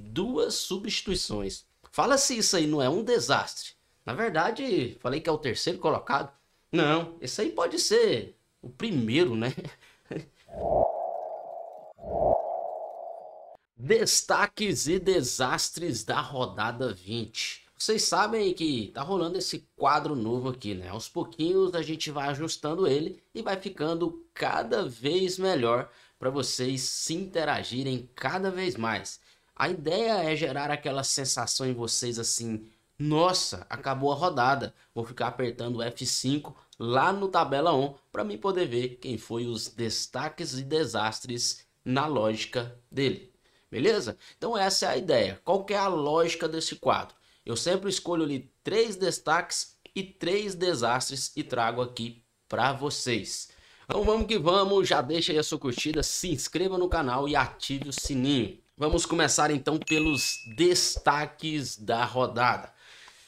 duas substituições. Fala se isso aí não é um desastre. Na verdade, falei que é o terceiro colocado. Não, esse aí pode ser o primeiro, né? Destaques e desastres da rodada 20. Vocês sabem que tá rolando esse quadro novo aqui, né? Aos pouquinhos a gente vai ajustando ele e vai ficando cada vez melhor para vocês se interagirem cada vez mais. A ideia é gerar aquela sensação em vocês assim: nossa, acabou a rodada, vou ficar apertando F5 lá no tabela 1 para mim poder ver quem foi os destaques e desastres na lógica dele. Beleza? Então essa é a ideia. Qual que é a lógica desse quadro? Eu sempre escolho ali três destaques e três desastres e trago aqui para vocês. Então vamos que vamos, já deixa aí a sua curtida, se inscreva no canal e ative o sininho. Vamos começar então pelos destaques da rodada.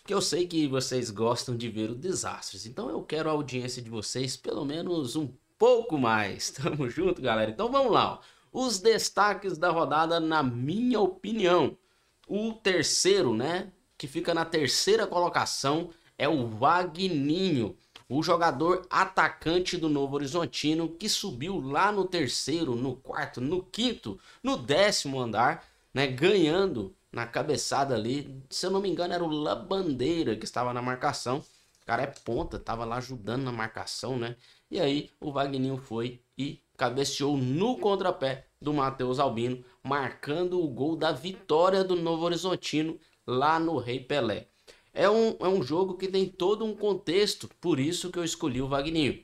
Que eu sei que vocês gostam de ver o desastres, então eu quero a audiência de vocês pelo menos um pouco mais. Tamo junto, galera. Então vamos lá. Ó. Os destaques da rodada, na minha opinião. O terceiro, né? Que fica na terceira colocação é o Wagninho o jogador atacante do Novo Horizontino, que subiu lá no terceiro, no quarto, no quinto, no décimo andar, né, ganhando na cabeçada ali. Se eu não me engano, era o Labandeira que estava na marcação. O cara é ponta, estava lá ajudando na marcação, né? E aí o Vagninho foi e cabeceou no contrapé do Matheus Albino, marcando o gol da vitória do Novo Horizontino lá no Rei Pelé. É um, é um jogo que tem todo um contexto, por isso que eu escolhi o Vagninho.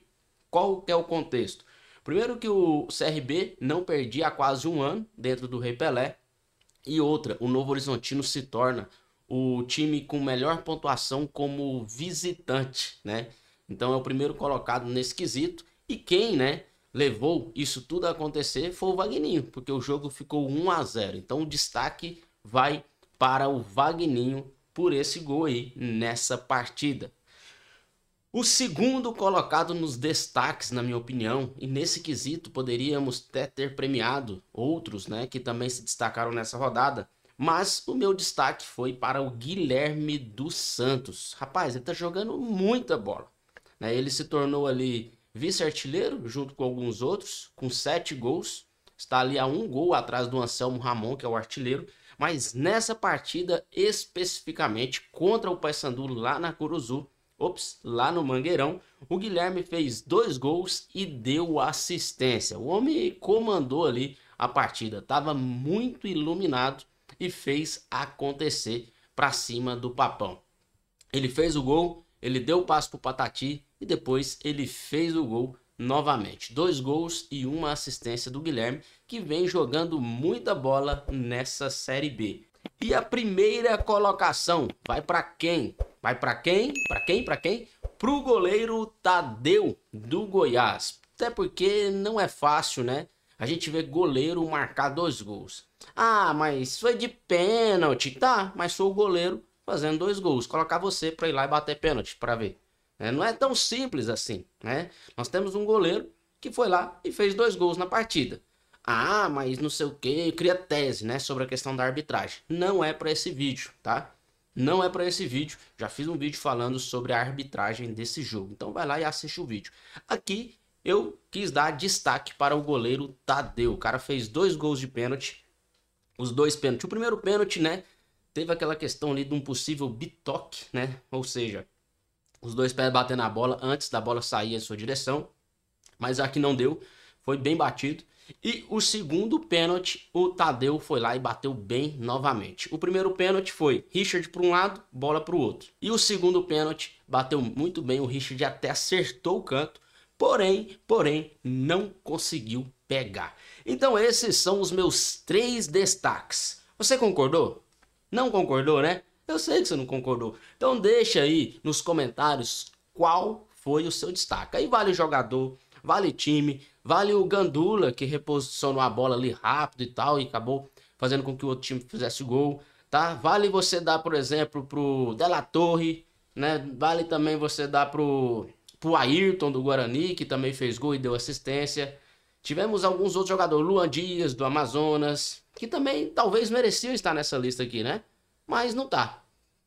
Qual que é o contexto? Primeiro que o CRB não perdia há quase um ano dentro do Rei Pelé. E outra, o Novo Horizontino se torna o time com melhor pontuação como visitante, né? Então é o primeiro colocado nesse quesito. E quem, né, levou isso tudo a acontecer foi o Vagninho, porque o jogo ficou 1 a 0. Então o destaque vai para o Vagninho por esse gol aí nessa partida. O segundo colocado nos destaques, na minha opinião, e nesse quesito poderíamos até ter premiado outros, né, que também se destacaram nessa rodada, mas o meu destaque foi para o Guilherme dos Santos. Rapaz, ele tá jogando muita bola. Né? Ele se tornou ali vice-artilheiro, junto com alguns outros, com sete gols. Está ali a um gol atrás do Anselmo Ramon, que é o artilheiro, mas nessa partida especificamente contra o Paysandu lá na Curuzu, ops, lá no Mangueirão, o Guilherme fez dois gols e deu assistência. O homem comandou ali a partida, estava muito iluminado e fez acontecer para cima do Papão. Ele fez o gol, ele deu o passo para o Patati e depois ele fez o gol novamente. Dois gols e uma assistência do Guilherme, que vem jogando muita bola nessa Série B. E a primeira colocação vai para quem? Vai para quem? Para quem? Para quem? Para o goleiro Tadeu do Goiás. Até porque não é fácil, né? A gente vê goleiro marcar dois gols. Ah, mas foi de pênalti, tá? Mas sou o goleiro fazendo dois gols. Colocar você para ir lá e bater pênalti para ver. É, não é tão simples assim, né? Nós temos um goleiro que foi lá e fez dois gols na partida. Ah, mas não sei o que, cria tese, né, sobre a questão da arbitragem. Não é para esse vídeo, tá? Não é para esse vídeo. Já fiz um vídeo falando sobre a arbitragem desse jogo. Então vai lá e assiste o vídeo. Aqui eu quis dar destaque para o goleiro Tadeu. O cara fez dois gols de pênalti. Os dois pênaltis. O primeiro pênalti, né, teve aquela questão ali de um possível bitoque, né? Ou seja, os dois pés batendo a bola antes da bola sair em sua direção, mas aqui não deu, foi bem batido. E o segundo pênalti, o Tadeu foi lá e bateu bem novamente. O primeiro pênalti foi Richard para um lado, bola para o outro. E o segundo pênalti bateu muito bem, o Richard até acertou o canto, porém, porém não conseguiu pegar. Então esses são os meus três destaques. Você concordou? Não concordou, né? Eu sei que você não concordou. Então deixa aí nos comentários qual foi o seu destaque. Aí vale jogador, vale time, vale o Gandula que reposicionou a bola ali rápido e tal e acabou fazendo com que o outro time fizesse gol, tá? Vale você dar, por exemplo, pro Della Torre, né? Vale também você dar pro pro Ayrton do Guarani, que também fez gol e deu assistência. Tivemos alguns outros jogadores, Luan Dias do Amazonas, que também talvez mereciam estar nessa lista aqui, né? mas não tá.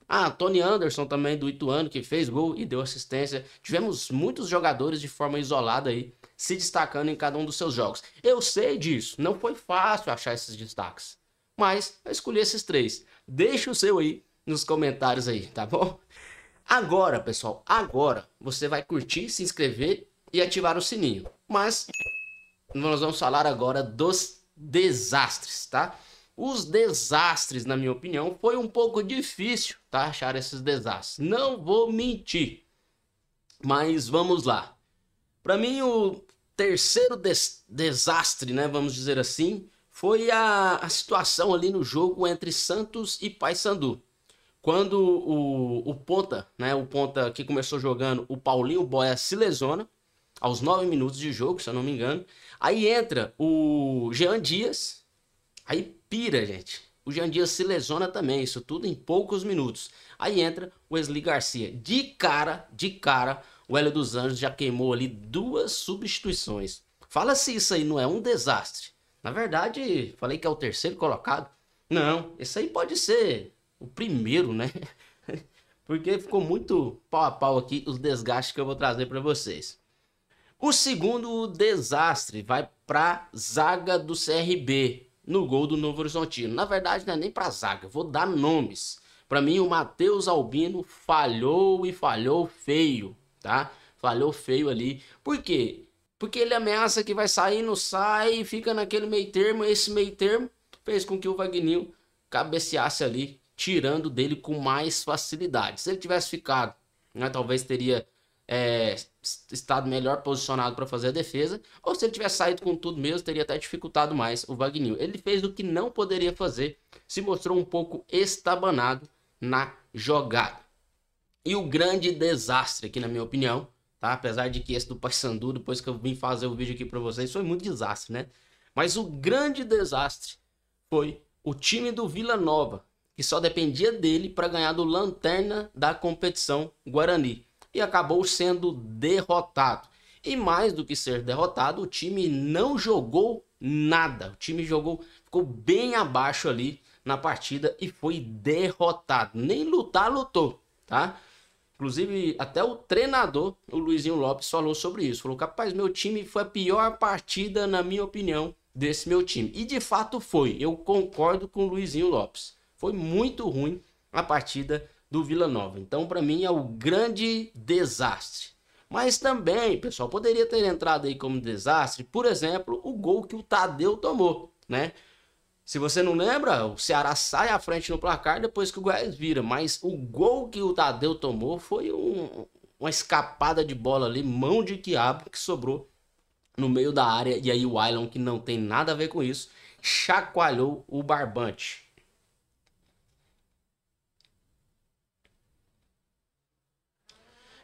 Ah, Tony Anderson também do Ituano que fez gol e deu assistência. Tivemos muitos jogadores de forma isolada aí se destacando em cada um dos seus jogos. Eu sei disso, não foi fácil achar esses destaques, mas eu escolhi esses três. Deixa o seu aí nos comentários aí, tá bom? Agora, pessoal, agora você vai curtir, se inscrever e ativar o sininho. Mas nós vamos falar agora dos desastres, tá? Os desastres, na minha opinião, foi um pouco difícil, tá? Achar esses desastres. Não vou mentir. Mas vamos lá. Para mim, o terceiro des desastre, né? Vamos dizer assim, foi a, a, situação ali no jogo entre Santos e Paysandu. Quando o, o Ponta, né? O Ponta que começou jogando, o Paulinho Boia se lesiona aos 9 minutos de jogo, se eu não me engano. Aí entra o Jean Dias. Aí pira, gente. O Jean Dias se lesiona também, isso tudo em poucos minutos. Aí entra o Wesley Garcia. De cara, de cara, o Hélio dos Anjos já queimou ali duas substituições. Fala se isso aí não é um desastre. Na verdade, falei que é o terceiro colocado. Não, esse aí pode ser o primeiro, né? Porque ficou muito pau a pau aqui os desgastes que eu vou trazer para vocês. O segundo desastre vai para zaga do CRB no gol do Novo Horizontino. Na verdade, não é nem para zaga, vou dar nomes. Para mim, o Matheus Albino falhou e falhou feio, tá? Falhou feio ali. Por quê? Porque ele ameaça que vai sair, não sai, fica naquele meio termo. Esse meio termo fez com que o Vagninho cabeceasse ali, tirando dele com mais facilidade. Se ele tivesse ficado, né, talvez teria é, estado melhor posicionado para fazer a defesa, ou se ele tivesse saído com tudo mesmo, teria até dificultado mais o Vagninho. Ele fez o que não poderia fazer, se mostrou um pouco estabanado na jogada. E o grande desastre aqui, na minha opinião, tá? Apesar de que esse do Paysandu, depois que eu vim fazer o vídeo aqui para vocês, foi muito desastre, né? Mas o grande desastre foi o time do Vila Nova, que só dependia dele para ganhar do Lanterna da competição Guarani e acabou sendo derrotado. E mais do que ser derrotado, o time não jogou nada. O time jogou, ficou bem abaixo ali na partida e foi derrotado. Nem lutar, lutou, tá? Inclusive, até o treinador, o Luizinho Lopes, falou sobre isso. Falou: capaz, meu time foi a pior partida, na minha opinião, desse meu time. E de fato foi. Eu concordo com o Luizinho Lopes. Foi muito ruim a partida do Vila Nova. Então, para mim, é o grande desastre. Mas também, pessoal, poderia ter entrado aí como desastre, por exemplo, o gol que o Tadeu tomou, né? Se você não lembra, o Ceará sai à frente no placar depois que o Goiás vira, mas o gol que o Tadeu tomou foi um, uma escapada de bola ali, mão de quiabo que sobrou no meio da área e aí o Island, que não tem nada a ver com isso, chacoalhou o barbante.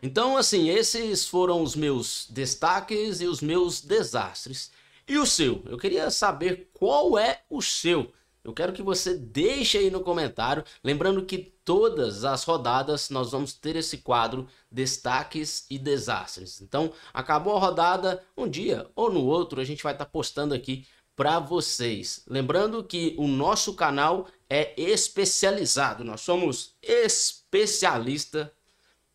Então, assim, esses foram os meus destaques e os meus desastres. E o seu? Eu queria saber qual é o seu. Eu quero que você deixe aí no comentário, lembrando que todas as rodadas nós vamos ter esse quadro destaques e desastres. Então, acabou a rodada, um dia ou no outro a gente vai estar tá postando aqui para vocês. Lembrando que o nosso canal é especializado, nós somos especialista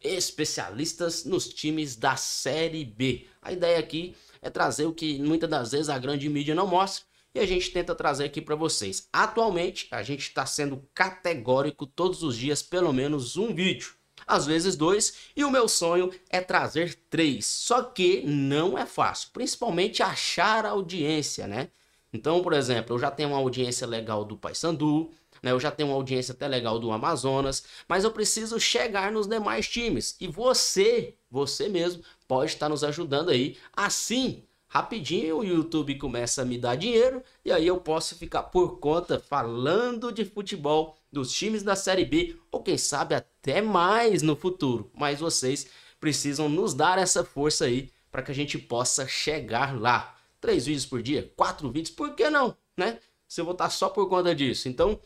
especialistas nos times da Série B. A ideia aqui é trazer o que muitas das vezes a grande mídia não mostra e a gente tenta trazer aqui para vocês. Atualmente, a gente está sendo categórico todos os dias, pelo menos um vídeo. Às vezes dois, e o meu sonho é trazer três. Só que não é fácil, principalmente achar a audiência, né? Então, por exemplo, eu já tenho uma audiência legal do Paysandu, né? Eu já tenho uma audiência até legal do Amazonas, mas eu preciso chegar nos demais times. E você, você mesmo, pode estar nos ajudando aí. Assim, rapidinho o YouTube começa a me dar dinheiro e aí eu posso ficar por conta falando de futebol dos times da Série B ou quem sabe até mais no futuro. Mas vocês precisam nos dar essa força aí para que a gente possa chegar lá. Três vídeos por dia, quatro vídeos, por que não, né? Se eu vou estar só por conta disso. Então,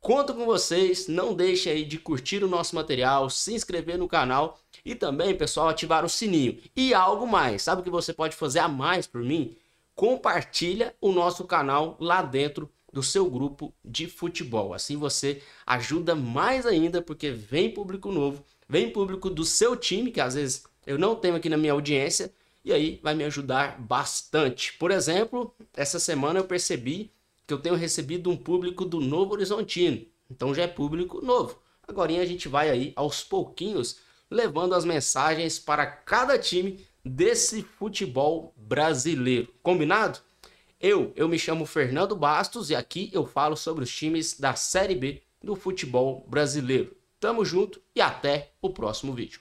Conto com vocês, não deixem aí de curtir o nosso material, se inscrever no canal e também, pessoal, ativar o sininho. E algo mais, sabe o que você pode fazer a mais por mim? Compartilha o nosso canal lá dentro do seu grupo de futebol. Assim você ajuda mais ainda, porque vem público novo, vem público do seu time, que às vezes eu não tenho aqui na minha audiência, e aí vai me ajudar bastante. Por exemplo, essa semana eu percebi que eu tenho recebido um público do Novo Horizontino. Então já é público novo. Agora a gente vai aí aos pouquinhos levando as mensagens para cada time desse futebol brasileiro. Combinado? Eu, eu me chamo Fernando Bastos e aqui eu falo sobre os times da Série B do futebol brasileiro. Tamo junto e até o próximo vídeo.